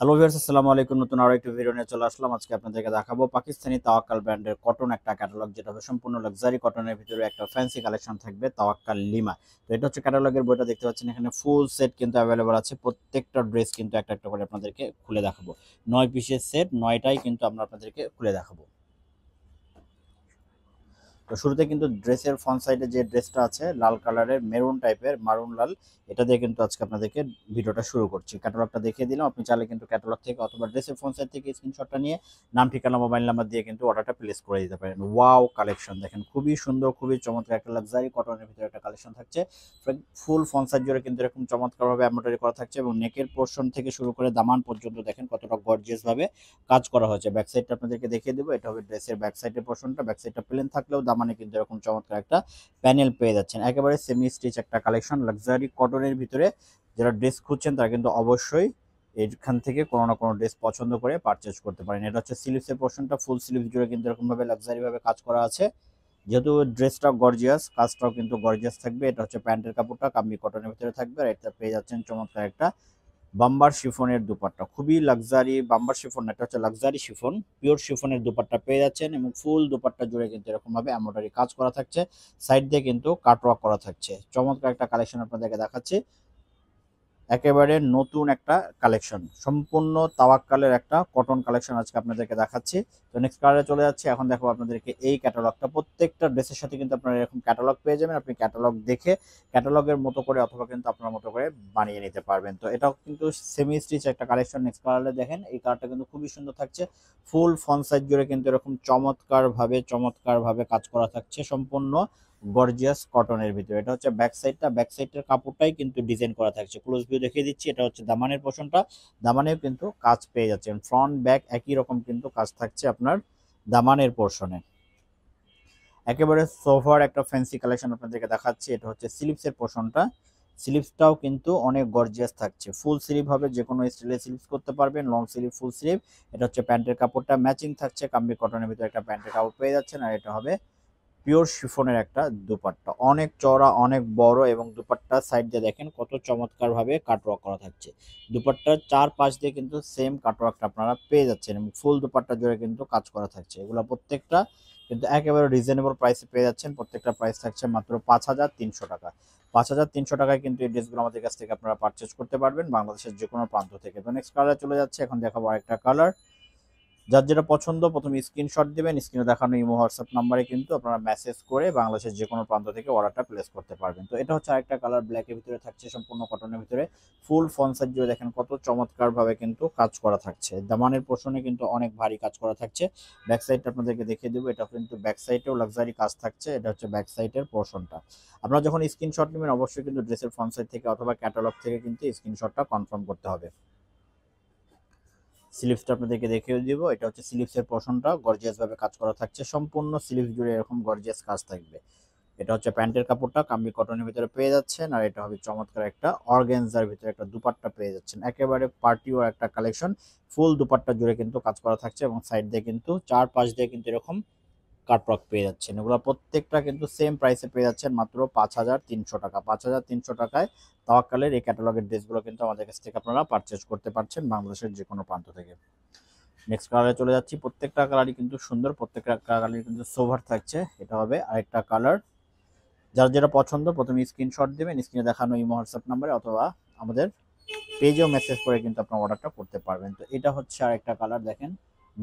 hello viewers আসসালামু আলাইকুম নতুন আরও একটি ভিডিও নিয়ে চলে আসলাম আজকে আপনাদেরকে দেখাবো পাকিস্তানি তাওয়াক্কাল ব্র্যান্ডের কটন একটা ক্যাটালগ যেটা হবে সম্পূর্ণ লাক্সারি কটনের ভিতরে একটা ফ্যান্সি কালেকশন থাকবে তাওয়াক্কাল লিমা তো এটা হচ্ছে ক্যাটালগের বইটা দেখতে পাচ্ছেন এখানে ফুল সেট কিন্তু অ্যাভেলেবল আছে প্রত্যেকটা ড্রেস কিন্তু একটা একটা করে আপনাদেরকে খুলে দেখাবো নয় পিসের সেট নয়টাই কিন্তু আমরা আপনাদেরকে খুলে দেখাবো তো শুরুতে কিন্তু ড্রেসের ফ্রন্ট সাইডে যে ড্রেসটা আছে লাল কালারের মেরুন টাইপের মারুন লাল এটা দিয়ে কিন্তু আজকে আপনাদেরকে ভিডিওটা শুরু করছি ক্যাটালগটা দেখিয়ে দিলাম আপনি চাইলে কিন্তু ক্যাটালগ থেকে অথবা ড্রেসের ফ্রন্ট সাইড থেকে স্ক্রিনশটটা নিয়ে নাম ঠিকানা মোবাইল নাম্বার দিয়ে কিন্তু অর্ডারটা প্লেস করে দিতে পারেন ওয়াও কালেকশন দেখেন খুবই সুন্দর খুবই চমৎকার একটা লাক্সারি কটনের ভিতরে একটা কালেকশন থাকছে ফুল ফ্রন্ট সাইড জুড়ে কিন্তু এরকম চমৎকারভাবে এমব্রয়ডারি করা থাকছে এবং নেকের পোর্শন থেকে শুরু করে দামান পর্যন্ত দেখেন কতটা গর্জিয়াসভাবে কাজ করা হয়েছে ব্যাক সাইডটা আপনাদেরকে দেখিয়ে দেবো এটা হবে ড্রেসের ব্যাক সাইডের পোর্শনটা ব্যাক সাইডটা প্লেন থাকলেও দাম মানে কিন্তু এরকম চমৎকার একটা প্যানেল পেয়ে যাচ্ছেন একেবারে সেমি স্টিচ একটা কালেকশন লাক্সারি কটনের ভিতরে যারা ড্রেস খুঁজছেন তারা কিন্তু অবশ্যই এখান থেকে কোনো না কোনো ড্রেস পছন্দ করে পারচেজ করতে পারেন এটা হচ্ছে স্লিভসের পোর্শনটা ফুল স্লিভ জুড়ে কিন্তু এরকমভাবে লাক্সারিভাবে কাজ করা আছে যেহেতু ড্রেসটা গর্জিয়াস কাজটাও কিন্তু গর্জিয়াস থাকবে এটা হচ্ছে প্যান্টের কাপড়টা কাম্বি কটনের ভিতরে থাকবে আর এটা পেয়ে যাচ্ছেন চমৎকার একটা বাম্বার শিফনের দুপাট্টা খুবই লাক্সারি বাম্বার শিফন এটা হচ্ছে লাক্সারি শিফন পিওর শিফনের দুপাট্টা পেয়ে যাচ্ছেন এবং ফুল দুপাট্টা জুড়ে কিন্তু এরকমভাবে এমব্রয়ডারি কাজ করা থাকছে সাইড দিয়ে কিন্তু কাটওয়ার্ক করা থাকছে চমৎকার একটা কালেকশন আপনাদেরকে দেখাচ্ছি একেবারে নতুন একটা কালেকশন সম্পূর্ণ তাওয়াকালের একটা কটন কালেকশন আজকে আপনাদেরকে দেখাচ্ছি তো নেক্সট কালারে চলে যাচ্ছে এখন দেখো আপনাদেরকে এই ক্যাটালগটা প্রত্যেকটা ড্রেসের সাথে কিন্তু আপনারা এরকম ক্যাটালগ পেয়ে যাবেন আপনি ক্যাটালগ দেখে ক্যাটালগের মতো করে অথবা কিন্তু আপনার মতো করে বানিয়ে নিতে পারবেন তো এটাও কিন্তু সেমি স্টিচ একটা কালেকশন নেক্সট কালারে দেখেন এই কালারটা কিন্তু খুবই সুন্দর থাকছে ফুল ফন সাইজ জুড়ে কিন্তু এরকম চমৎকারভাবে চমৎকারভাবে কাজ করা থাকছে সম্পূর্ণ গর্জিয়াস কটনের ভিতরে এটা হচ্ছে ব্যাক সাইডটা ব্যাক এর কাপড়টাই কিন্তু ডিজাইন করা থাকছে ক্লোজ ভিউ দেখিয়ে দিচ্ছি এটা হচ্ছে দামানের পোষণটা দামানেও কিন্তু কাজ পেয়ে যাচ্ছে ফ্রন্ট ব্যাক একই রকম কিন্তু কাজ থাকছে আপনার দামানের পোর্শনে একেবারে সোফার একটা ফ্যান্সি কালেকশন আপনাদেরকে দেখাচ্ছি এটা হচ্ছে স্লিপসের পোষণটা স্লিপসটাও কিন্তু অনেক গর্জিয়াস থাকছে ফুল স্লিপ হবে যে কোনো স্টাইলে স্লিপস করতে পারবেন লং স্লিপ ফুল স্লিপ এটা হচ্ছে প্যান্টের কাপড়টা ম্যাচিং থাকছে কাম্বি কটনের ভিতরে একটা প্যান্টের কাপড় পেয়ে যাচ্ছেন আর এটা হবে পিওর শিফনের একটা দুপাট্টা অনেক চওড়া অনেক বড় এবং দুপাট্টা সাইড দিয়ে দেখেন কত চমৎকারভাবে কাটওয়ার্ক করা থাকছে দুপাট্টার চার পাশ দিয়ে কিন্তু সেম কাটওয়াকটা আপনারা পেয়ে যাচ্ছেন এবং ফুল দুপাট্টা জুড়ে কিন্তু কাজ করা থাকছে এগুলো প্রত্যেকটা কিন্তু একেবারে রিজনেবল প্রাইসে পেয়ে যাচ্ছেন প্রত্যেকটা প্রাইস থাকছে মাত্র পাঁচ হাজার তিনশো টাকা পাঁচ হাজার তিনশো টাকায় কিন্তু এই ড্রেসগুলো আমাদের কাছ থেকে আপনারা পারচেস করতে পারবেন বাংলাদেশের যে কোনো প্রান্ত থেকে তো নেক্সট কালার চলে যাচ্ছে এখন দেখাবো আরেকটা কালার যার যেটা পছন্দ প্রথমে স্ক্রিনশট দেবেন স্ক্রিনে দেখানো ইমো হোয়াটসঅ্যাপ নাম্বারে কিন্তু আপনারা মেসেজ করে বাংলাদেশের যে কোনো প্রান্ত থেকে অর্ডারটা প্লেস করতে পারবেন তো এটা হচ্ছে আরেকটা কালার ব্ল্যাকের ভিতরে থাকছে সম্পূর্ণ কটনের ভিতরে ফুল ফন সাইজ দেখেন কত চমৎকারভাবে কিন্তু কাজ করা থাকছে দামানের পোর্শনে কিন্তু অনেক ভারী কাজ করা থাকছে ব্যাক সাইডটা আপনাদেরকে দেখিয়ে দেবো এটা কিন্তু ব্যাক সাইডেও লাক্সারি কাজ থাকছে এটা হচ্ছে ব্যাক সাইডের পোর্শনটা আপনারা যখন স্ক্রিনশট নেবেন অবশ্যই কিন্তু ড্রেসের ফন সাইড থেকে অথবা ক্যাটালগ থেকে কিন্তু স্ক্রিনশটটা কনফার্ম করতে হবে স্লিভসটা আপনাদেরকে দেখিয়ে দিব এটা হচ্ছে স্লিভসের পোর্শনটা গর্জিয়াসভাবে কাজ করা থাকছে সম্পূর্ণ স্লিভস জুড়ে এরকম গর্জিয়াস কাজ থাকবে এটা হচ্ছে প্যান্টের কাপড়টা কাম্বি কটনের ভিতরে পেয়ে যাচ্ছেন আর এটা হবে চমৎকার একটা অর্গেনজার ভিতরে একটা দুপাট্টা পেয়ে যাচ্ছেন একেবারে পার্টি ও একটা কালেকশন ফুল দুপাট্টা জুড়ে কিন্তু কাজ করা থাকছে এবং সাইড দিয়ে কিন্তু চার পাশ দিয়ে কিন্তু এরকম কাটপ্রক পেয়ে যাচ্ছেন এগুলো প্রত্যেকটা কিন্তু সেম প্রাইসে পেয়ে যাচ্ছেন মাত্র পাঁচ হাজার তিনশো টাকা পাঁচ হাজার তিনশো টাকায় তাওয়াক্কালের এই ক্যাটালগের ড্রেসগুলো কিন্তু আমাদের কাছ থেকে আপনারা পারচেস করতে পারছেন বাংলাদেশের যে কোনো প্রান্ত থেকে নেক্সট কালারে চলে যাচ্ছি প্রত্যেকটা কালারই কিন্তু সুন্দর প্রত্যেকটা কালারই কিন্তু সোভার থাকছে এটা হবে আরেকটা কালার যার যেটা পছন্দ প্রথমে স্ক্রিনশট দেবেন স্ক্রিনে দেখানো এই হোয়াটসঅ্যাপ নাম্বারে অথবা আমাদের পেজেও মেসেজ করে কিন্তু আপনার অর্ডারটা করতে পারবেন তো এটা হচ্ছে আরেকটা কালার দেখেন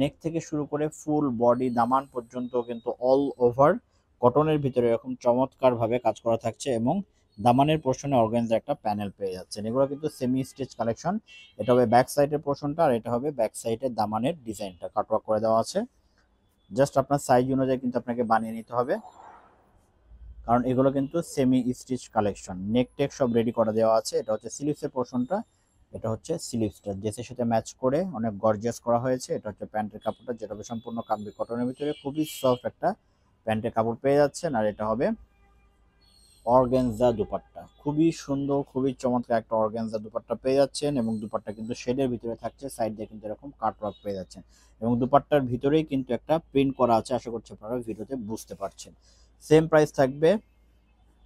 নেক থেকে শুরু করে ফুল বডি দামান পর্যন্ত কিন্তু অল ওভার কটনের ভিতরে এরকম চমৎকারভাবে কাজ করা থাকছে এবং দামানের পোর্শনে অর্গেন্সের একটা প্যানেল পেয়ে যাচ্ছেন এগুলো কিন্তু সেমি স্টিচ কালেকশন এটা হবে ব্যাক সাইডের পোর্শনটা আর এটা হবে ব্যাক সাইডের দামানের ডিজাইনটা কাটওয়ার্ক করে দেওয়া আছে জাস্ট আপনার সাইজ অনুযায়ী কিন্তু আপনাকে বানিয়ে নিতে হবে কারণ এগুলো কিন্তু সেমি স্টিচ কালেকশন নেক টেক সব রেডি করা দেওয়া আছে এটা হচ্ছে স্লিপসের পোর্শনটা এটা হচ্ছে স্লিভসটা ড্রেসের সাথে ম্যাচ করে অনেক গর্জিয়াস করা হয়েছে এটা হচ্ছে প্যান্টের কাপড়টা যেটা হবে সম্পূর্ণ কামবি কটনের ভিতরে খুবই সফট একটা প্যান্টের কাপড় পেয়ে যাচ্ছেন আর এটা হবে অর্গেনজা দুপাট্টা খুবই সুন্দর খুবই চমৎকার একটা অর্গেনজা দুপাট্টা পেয়ে যাচ্ছেন এবং দুপাট্টা কিন্তু শেডের ভিতরে থাকছে সাইড দিয়ে কিন্তু এরকম কাটওয়ার্ক পেয়ে যাচ্ছেন এবং দুপাট্টার ভিতরেই কিন্তু একটা প্রিন্ট করা আছে আশা করছি আপনারা ভিডিওতে বুঝতে পারছেন সেম প্রাইস থাকবে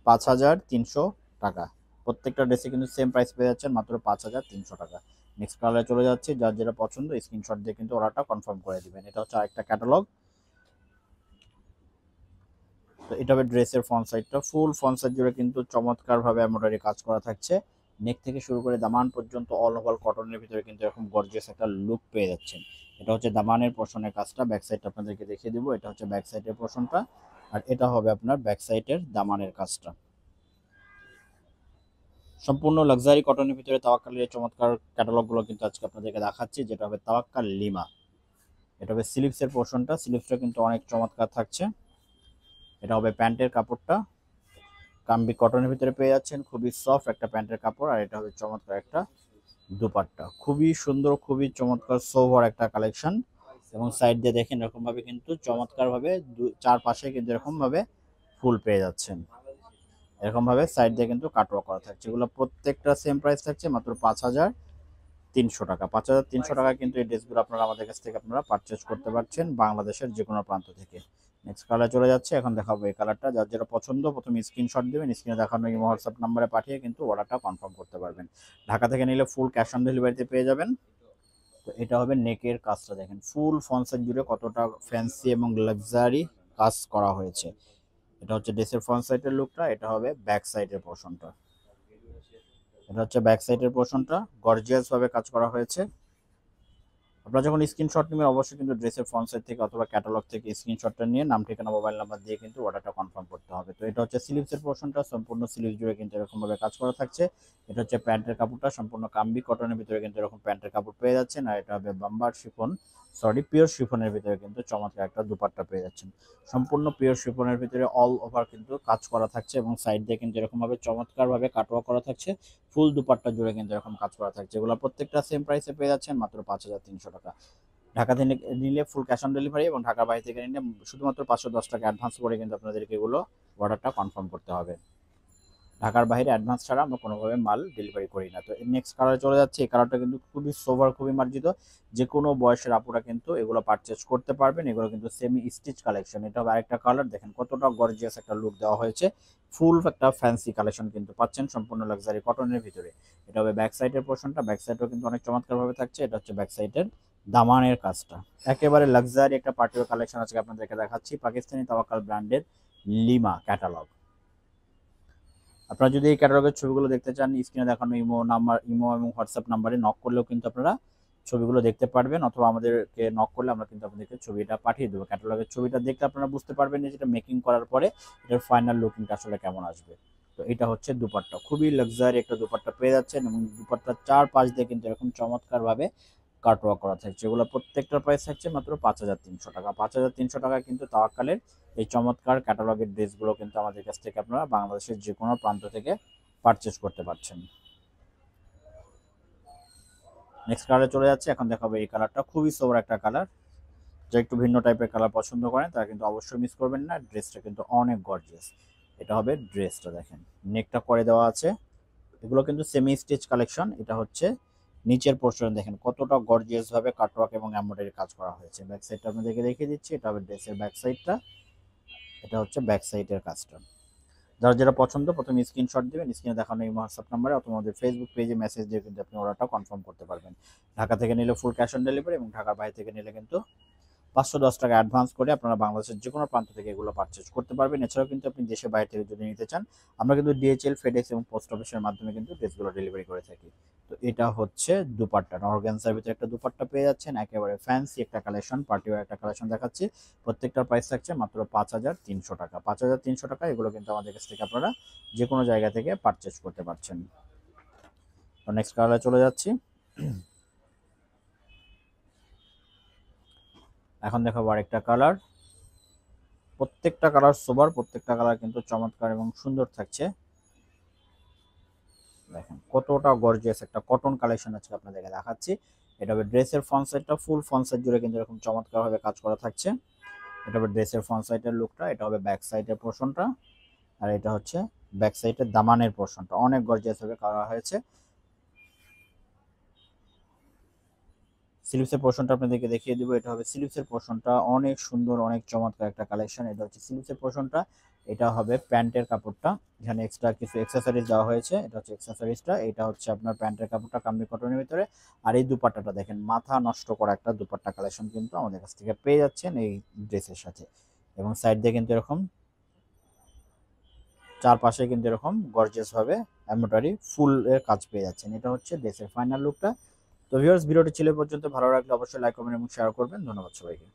পাঁচ হাজার তিনশো টাকা প্রত্যেকটা ড্রেসে কিন্তু সেম প্রাইস পেয়ে যাচ্ছেন মাত্র পাঁচ হাজার তিনশো টাকা নেক্সট কালারে চলে যাচ্ছে যার যেটা পছন্দ স্ক্রিনশট দিয়ে কিন্তু অর্ডারটা কনফার্ম করে দেবেন এটা হচ্ছে আরেকটা ক্যাটালগ তো এটা হবে ড্রেসের ফ্রন্ট সাইডটা ফুল ফ্রন্ট সাইড জুড়ে কিন্তু চমৎকারভাবে এমব্রয়ডারি কাজ করা থাকছে নেক থেকে শুরু করে দামান পর্যন্ত অল ওভার কটনের ভিতরে কিন্তু এরকম গর্জিয়াস একটা লুক পেয়ে যাচ্ছেন এটা হচ্ছে দামানের পোর্শনের কাজটা ব্যাক সাইডটা আপনাদেরকে দেখিয়ে দেবো এটা হচ্ছে ব্যাক সাইডের পোর্শনটা আর এটা হবে আপনার ব্যাক সাইডের দামানের কাজটা সম্পূর্ণ লাক্সারি কটনের ভিতরে তাওয়াক্কালের চমৎকার ক্যাটালগুলো কিন্তু আজকে আপনাদেরকে দেখাচ্ছি যেটা হবে তাওয়াক্কাল লিমা এটা হবে সিলিপসের পোর্শনটা সিলিপসটা কিন্তু অনেক চমৎকার থাকছে এটা হবে প্যান্টের কাপড়টা কাম্বি কটনের ভিতরে পেয়ে যাচ্ছেন খুবই সফট একটা প্যান্টের কাপড় আর এটা হবে চমৎকার একটা দুপাট্টা খুবই সুন্দর খুবই চমৎকার সোভার একটা কালেকশন এবং সাইড দিয়ে দেখেন এরকমভাবে কিন্তু চমৎকারভাবে দু চারপাশে কিন্তু এরকমভাবে ফুল পেয়ে যাচ্ছেন এরকমভাবে সাইড দিয়ে কিন্তু কাটওয়া করা থাকছে এগুলো প্রত্যেকটা সেম প্রাইস থাকছে মাত্র পাঁচ হাজার তিনশো টাকা পাঁচ হাজার তিনশো টাকা কিন্তু এই ড্রেসগুলো আপনারা আমাদের কাছ থেকে আপনারা পারচেস করতে পারছেন বাংলাদেশের যে কোনো প্রান্ত থেকে নেক্সট কালার চলে যাচ্ছে এখন দেখাবো এই কালারটা যার যেটা পছন্দ প্রথমে স্ক্রিনশট দেবেন স্ক্রিনে দেখানো এই হোয়াটসঅ্যাপ নাম্বারে পাঠিয়ে কিন্তু অর্ডারটা কনফার্ম করতে পারবেন ঢাকা থেকে নিলে ফুল ক্যাশ অন ডেলিভারিতে পেয়ে যাবেন তো এটা হবে নেকের কাজটা দেখেন ফুল ফনসেট জুড়ে কতটা ফ্যান্সি এবং লাক্সারি কাজ করা হয়েছে এটা হচ্ছে ডেসের ফ্রন্ট সাইডের লুকটা এটা হবে ব্যাক সাইডের পোর্শনটা এটা হচ্ছে ব্যাক সাইডের পোর্শনটা গর্জিয়াসভাবে কাজ করা হয়েছে আপনারা যখন স্ক্রিনশট নেবেন অবশ্যই কিন্তু ড্রেসের ফ্রন্ট সাইড থেকে অথবা ক্যাটালগ থেকে স্ক্রিনশটটা নিয়ে নাম ঠিকানা মোবাইল নাম্বার দিয়ে কিন্তু অর্ডারটা কনফার্ম করতে হবে তো এটা হচ্ছে স্লিভসের পোর্শনটা সম্পূর্ণ স্লিভ জুড়ে কিন্তু এরকমভাবে কাজ করা থাকছে এটা হচ্ছে প্যান্টের কাপড়টা সম্পূর্ণ কাম্বি কটনের ভিতরে কিন্তু এরকম প্যান্টের কাপড় পেয়ে যাচ্ছে না এটা হবে বাম্বার শিফন সরি পিওর শিফনের ভিতরে কিন্তু চমৎকার একটা দুপাট্টা পেয়ে যাচ্ছেন সম্পূর্ণ পিওর শিফনের ভিতরে অল ওভার কিন্তু কাজ করা থাকছে এবং সাইড দিয়ে কিন্তু এরকমভাবে চমৎকারভাবে কাটোয়া করা থাকছে ফুল দুপাট্টা জুড়ে কিন্তু এরকম কাজ করা থাকছে এগুলো প্রত্যেকটা সেম প্রাইসে পেয়ে যাচ্ছেন মাত্র পাঁচ হাজার তিনশো টাকা ঢাকা থেকে নিলে ফুল ক্যাশ অন ডেলিভারি এবং ঢাকা বাইরে থেকে নিলে শুধুমাত্র পাঁচশো দশ টাকা অ্যাডভান্স করে কিন্তু আপনাদেরকে এগুলো অর্ডারটা কনফার্ম করতে হবে ঢাকার বাইরে অ্যাডভান্স ছাড়া আমরা কোনোভাবে মাল ডেলিভারি করি না তো নেক্সট কালার চলে যাচ্ছে এই কালারটা কিন্তু খুবই সোভার খুবই মার্জিত যে কোনো বয়সের আপুরা কিন্তু এগুলো পারচেস করতে পারবেন এগুলো কিন্তু সেমি স্টিচ কালেকশন এটা হবে আরেকটা কালার দেখেন কতটা গর্জিয়াস একটা লুক দেওয়া হয়েছে ফুল একটা ফ্যান্সি কালেকশন কিন্তু পাচ্ছেন সম্পূর্ণ লাক্সারি কটনের ভিতরে এটা হবে ব্যাক সাইডের পোর্শনটা ব্যাক সাইডও কিন্তু অনেক চমৎকারভাবে থাকছে এটা হচ্ছে ব্যাক সাইডের দামানের কাজটা একেবারে লাক্সারি একটা পার্টির কালেকশন আজকে আপনাদেরকে দেখাচ্ছি পাকিস্তানি তাওয়াকাল ব্র্যান্ডের লিমা ক্যাটালগ আপনারা যদি এই ক্যাটালগের ছবিগুলো দেখতে চান স্ক্রিনে দেখানো ইমো নাম্বার ইমো এবং হোয়াটসঅ্যাপ নাম্বারে নক করলেও কিন্তু আপনারা ছবিগুলো দেখতে পারবেন অথবা আমাদেরকে নক করলে আমরা কিন্তু আপনাদেরকে ছবিটা পাঠিয়ে দেবো ক্যাটালগের ছবিটা দেখতে আপনারা বুঝতে পারবেন যে যেটা মেকিং করার পরে এটার ফাইনাল লুকিংটা আসলে কেমন আসবে তো এটা হচ্ছে দুপাট্টা খুবই লাক্সারি একটা দুপাট্টা পেয়ে যাচ্ছেন এবং দুপাট্টার চার পাঁচ দিয়ে কিন্তু এরকম চমৎকারভাবে কাটওয়া করা থাকছে এগুলো প্রত্যেকটার প্রাইস থাকছে মাত্র পাঁচ হাজার তিনশো টাকা পাঁচ হাজার তিনশো টাকা কিন্তু তাওয়াকালের এই চমৎকার ক্যাটালগের ড্রেসগুলো কিন্তু আমাদের কাছ থেকে আপনারা বাংলাদেশের যে কোনো প্রান্ত থেকে পারচেস করতে পারছেন নেক্সট কালারে চলে যাচ্ছে এখন দেখাবো এই কালারটা খুবই সোবার একটা কালার যা একটু ভিন্ন টাইপের কালার পছন্দ করেন তারা কিন্তু অবশ্যই মিস করবেন না ড্রেসটা কিন্তু অনেক গর্জিয়াস এটা হবে ড্রেসটা দেখেন নেকটা করে দেওয়া আছে এগুলো কিন্তু সেমি স্টিচ কালেকশন এটা হচ্ছে নিচের পোর্শন দেখেন কতটা গর্জিয়াস ভাবে কাটওয়ার্ক এবং এমব্রয়ডারি কাজ করা হয়েছে ব্যাক সাইডটা আপনাদেরকে দেখিয়ে দিচ্ছি এটা হবে ড্রেসের ব্যাক সাইডটা এটা হচ্ছে ব্যাক সাইডের কাজটা যারা যারা পছন্দ প্রথমে স্ক্রিনশট দেবেন স্ক্রিনে দেখানো এই হোয়াটসঅ্যাপ নাম্বারে অথবা আমাদের ফেসবুক পেজে মেসেজ দিয়ে কিন্তু আপনি অর্ডারটা কনফার্ম করতে পারবেন ঢাকা থেকে নিলে ফুল ক্যাশ অন ডেলিভারি এবং ঢাকার বাইরে থেকে নিলে কিন্তু পাঁচশো দশ টাকা অ্যাডভান্স করে আপনারা বাংলাদেশের যে কোনো প্রান্ত থেকে এগুলো পারচেস করতে পারবেন এছাড়াও কিন্তু আপনি দেশের বাইরে থেকে যদি নিতে চান আমরা কিন্তু ডিএচএল ফেডেক্স এবং পোস্ট অফিসের মাধ্যমে কিন্তু ড্রেসগুলো ডেলিভারি করে থাকি তো এটা হচ্ছে দুপাট্টা অর্গানসার ভিতরে একটা দুপাট্টা পেয়ে যাচ্ছেন একেবারে ফ্যান্সি একটা কালেকশন পার্টিওয়ার একটা কালেকশন দেখাচ্ছি প্রত্যেকটার প্রাইস থাকছে মাত্র পাঁচ হাজার তিনশো টাকা পাঁচ হাজার তিনশো টাকা এগুলো কিন্তু আমাদের কাছ থেকে আপনারা যে কোনো জায়গা থেকে পারচেস করতে পারছেন তো নেক্সট কালারে চলে যাচ্ছি এখন দেখাবো আরেকটা কালার প্রত্যেকটা কালার সোবার প্রত্যেকটা কালার কিন্তু চমৎকার এবং সুন্দর থাকছে দেখেন কতটা গর্জিয়াস একটা কটন কালেকশন আছে আপনাদেরকে দেখাচ্ছি এটা হবে ড্রেসের ফ্রন্ট সাইডটা ফুল ফ্রন্ট সাইড জুড়ে কিন্তু এরকম চমৎকারভাবে কাজ করা থাকছে এটা হবে ড্রেসের ফ্রন্ট সাইডের লুকটা এটা হবে ব্যাক সাইডের পোর্শনটা আর এটা হচ্ছে ব্যাক সাইডের দামানের পোর্শনটা অনেক গর্জিয়াসভাবে করা হয়েছে সিলিপসের পোর্শনটা আপনাদেরকে দেখিয়ে দেবো এটা হবে সিলিপসের পোর্শনটা অনেক সুন্দর অনেক চমৎকার একটা কালেকশন এটা হচ্ছে সিলিপসের পোর্শনটা এটা হবে প্যান্টের কাপড়টা এখানে এক্সট্রা কিছু এক্সেসরিজ দেওয়া হয়েছে এটা হচ্ছে এক্সেসরিজটা এটা হচ্ছে আপনার প্যান্টের কাপড়টা কামড়ি কটনের ভিতরে আর এই দুপাট্টাটা দেখেন মাথা নষ্ট করা একটা দুপাট্টা কালেকশন কিন্তু আমাদের কাছ থেকে পেয়ে যাচ্ছেন এই ড্রেসের সাথে এবং সাইড দিয়ে কিন্তু এরকম চারপাশে কিন্তু এরকম গর্জেস হবে এমব্রয়ডারি ফুলের কাজ পেয়ে যাচ্ছেন এটা হচ্ছে ড্রেসের ফাইনাল লুকটা তো ভিউয়ার্স ভিডিওটি ছিল পর্যন্ত ভালো লাগলে অবশ্যই লাইক কমেন্ট এবং শেয়ার করবেন ধন্যবাদ সবাইকে